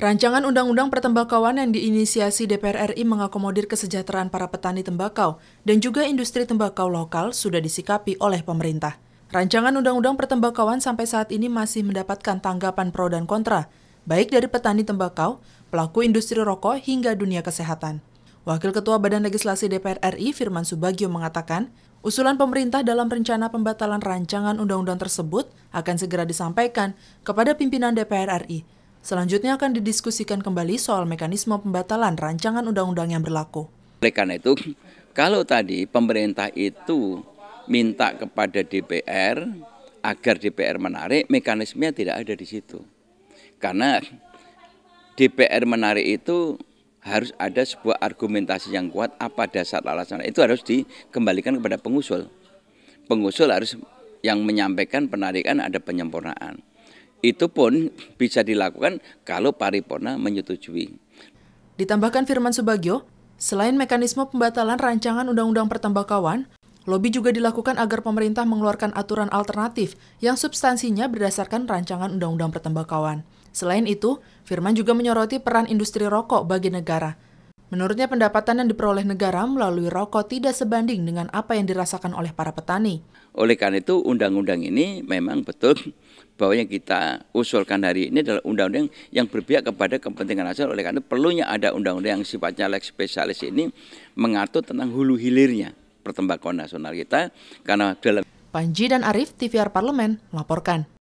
Rancangan Undang-Undang Pertembakauan yang diinisiasi DPR RI mengakomodir kesejahteraan para petani tembakau dan juga industri tembakau lokal sudah disikapi oleh pemerintah. Rancangan Undang-Undang Pertembakauan sampai saat ini masih mendapatkan tanggapan pro dan kontra, baik dari petani tembakau, pelaku industri rokok, hingga dunia kesehatan. Wakil Ketua Badan Legislasi DPR RI Firman Subagio mengatakan, usulan pemerintah dalam rencana pembatalan rancangan undang-undang tersebut akan segera disampaikan kepada pimpinan DPR RI Selanjutnya akan didiskusikan kembali soal mekanisme pembatalan rancangan undang-undang yang berlaku. Oleh karena itu, kalau tadi pemerintah itu minta kepada DPR agar DPR menarik, mekanismenya tidak ada di situ. Karena DPR menarik itu harus ada sebuah argumentasi yang kuat apa dasar alasan itu harus dikembalikan kepada pengusul pengusul harus yang menyampaikan penarikan ada penyempurnaan itu pun bisa dilakukan kalau paripurna menyetujui. Ditambahkan Firman Subagio, selain mekanisme pembatalan rancangan Undang-Undang Pertembakauan, Lobby juga dilakukan agar pemerintah mengeluarkan aturan alternatif yang substansinya berdasarkan rancangan Undang-Undang Pertembakauan. Selain itu, Firman juga menyoroti peran industri rokok bagi negara, Menurutnya pendapatan yang diperoleh negara melalui rokok tidak sebanding dengan apa yang dirasakan oleh para petani. Oleh karena itu undang-undang ini memang betul bahwa yang kita usulkan hari ini adalah undang-undang yang berpihak kepada kepentingan nasional. Oleh karena itu perlunya ada undang-undang yang sifatnya lex spesialis ini mengatur tentang hulu hilirnya pertembakuan nasional kita karena dalam Panji dan Arif TVR Parlemen melaporkan.